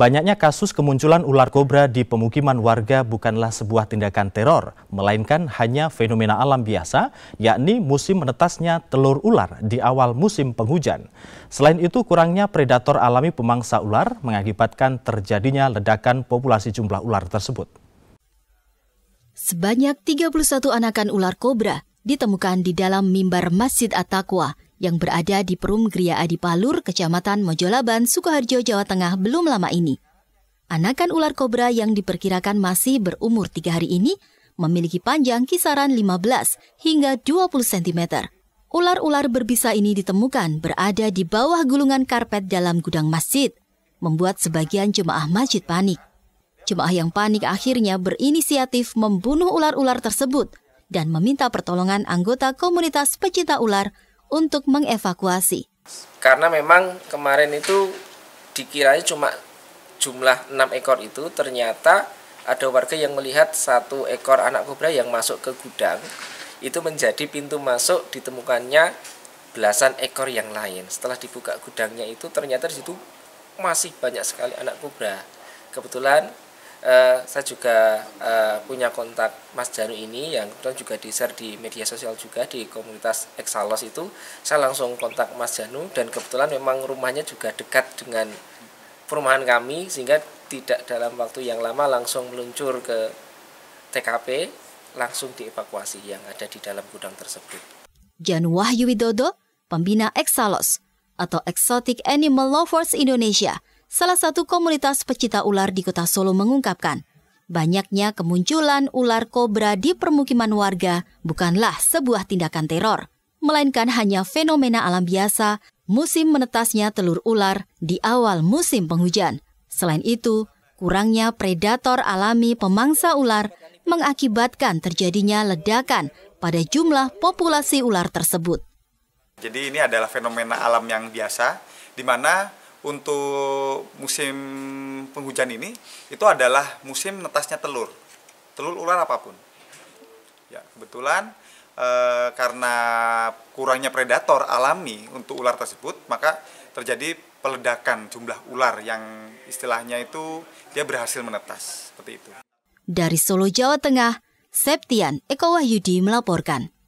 Banyaknya kasus kemunculan ular kobra di pemukiman warga bukanlah sebuah tindakan teror, melainkan hanya fenomena alam biasa, yakni musim menetasnya telur ular di awal musim penghujan. Selain itu, kurangnya predator alami pemangsa ular mengakibatkan terjadinya ledakan populasi jumlah ular tersebut. Sebanyak 31 anakan ular kobra ditemukan di dalam mimbar Masjid At-Taqwa yang berada di Perum Gria Adi Palur, Kecamatan Mojolaban, Sukoharjo, Jawa Tengah belum lama ini. Anakan ular kobra yang diperkirakan masih berumur tiga hari ini memiliki panjang kisaran 15 hingga 20 cm. Ular-ular berbisa ini ditemukan berada di bawah gulungan karpet dalam gudang masjid, membuat sebagian jemaah masjid panik. Jemaah yang panik akhirnya berinisiatif membunuh ular-ular tersebut dan meminta pertolongan anggota komunitas pecinta ular untuk mengevakuasi. Karena memang kemarin itu dikiranya cuma jumlah 6 ekor itu ternyata ada warga yang melihat satu ekor anak kobra yang masuk ke gudang itu menjadi pintu masuk ditemukannya belasan ekor yang lain. Setelah dibuka gudangnya itu ternyata di situ masih banyak sekali anak kobra. Kebetulan uh, saya juga uh, punya kontak Mas Janu ini yang kebetulan juga di share di media sosial juga di komunitas Exalos itu saya langsung kontak Mas Janu dan kebetulan memang rumahnya juga dekat dengan perumahan kami sehingga tidak dalam waktu yang lama langsung meluncur ke TKP langsung dievakuasi yang ada di dalam gudang tersebut. Jan Wahyu Widodo, pembina Exalos atau Exotic Animal Lovers Indonesia, salah satu komunitas pecinta ular di kota Solo mengungkapkan, banyaknya kemunculan ular kobra di permukiman warga bukanlah sebuah tindakan teror, melainkan hanya fenomena alam biasa musim menetasnya telur ular di awal musim penghujan. Selain itu, kurangnya predator alami pemangsa ular mengakibatkan terjadinya ledakan pada jumlah populasi ular tersebut. Jadi ini adalah fenomena alam yang biasa di mana untuk musim penghujan ini itu adalah musim netasnya telur telur ular apapun ya kebetulan e, karena kurangnya predator alami untuk ular tersebut maka terjadi peledakan jumlah ular yang istilahnya itu dia berhasil menetas seperti itu dari Solo Jawa Tengah Septian Eko Wahyudi melaporkan